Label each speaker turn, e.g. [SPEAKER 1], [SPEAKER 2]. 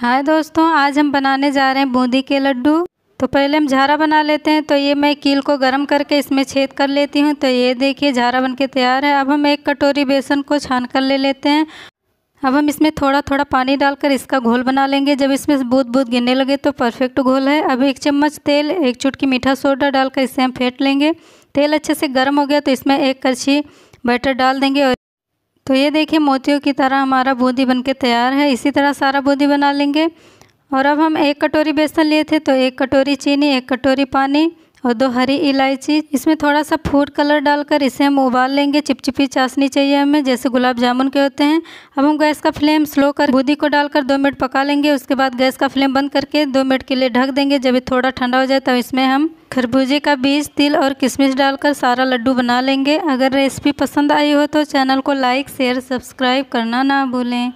[SPEAKER 1] हाय दोस्तों आज हम बनाने जा रहे हैं बूंदी के लड्डू तो पहले हम झारा बना लेते हैं तो ये मैं कील को गर्म करके इसमें छेद कर लेती हूँ तो ये देखिए झारा बन के तैयार है अब हम एक कटोरी बेसन को छान कर ले लेते हैं अब हम इसमें थोड़ा थोड़ा पानी डालकर इसका घोल बना लेंगे जब इसमें बूद बूंद गिरने लगे तो परफेक्ट घोल है अब एक चम्मच तेल एक चुटकी मीठा सोडा डालकर इसे हम फेंट लेंगे तेल अच्छे से गर्म हो गया तो इसमें एक करछी बैटर डाल देंगे और तो ये देखिए मोतियों की तरह हमारा बूंदी बनके तैयार है इसी तरह सारा बूंदी बना लेंगे और अब हम एक कटोरी बेसन लिए थे तो एक कटोरी चीनी एक कटोरी पानी और दो हरी इलायची इसमें थोड़ा सा फूड कलर डालकर इसे हम उबाल लेंगे चिपचिपी चाशनी चाहिए हमें जैसे गुलाब जामुन के होते हैं अब हम गैस का फ्लेम स्लो कर बूंदी को डालकर दो मिनट पका लेंगे उसके बाद गैस का फ्लेम बंद करके दो मिनट के लिए ढक देंगे जब ये थोड़ा ठंडा हो जाए तब इसमें हम खरबूजे का बीज तिल और किशमिश डालकर सारा लड्डू बना लेंगे अगर रेसिपी पसंद आई हो तो चैनल को लाइक शेयर सब्सक्राइब करना ना भूलें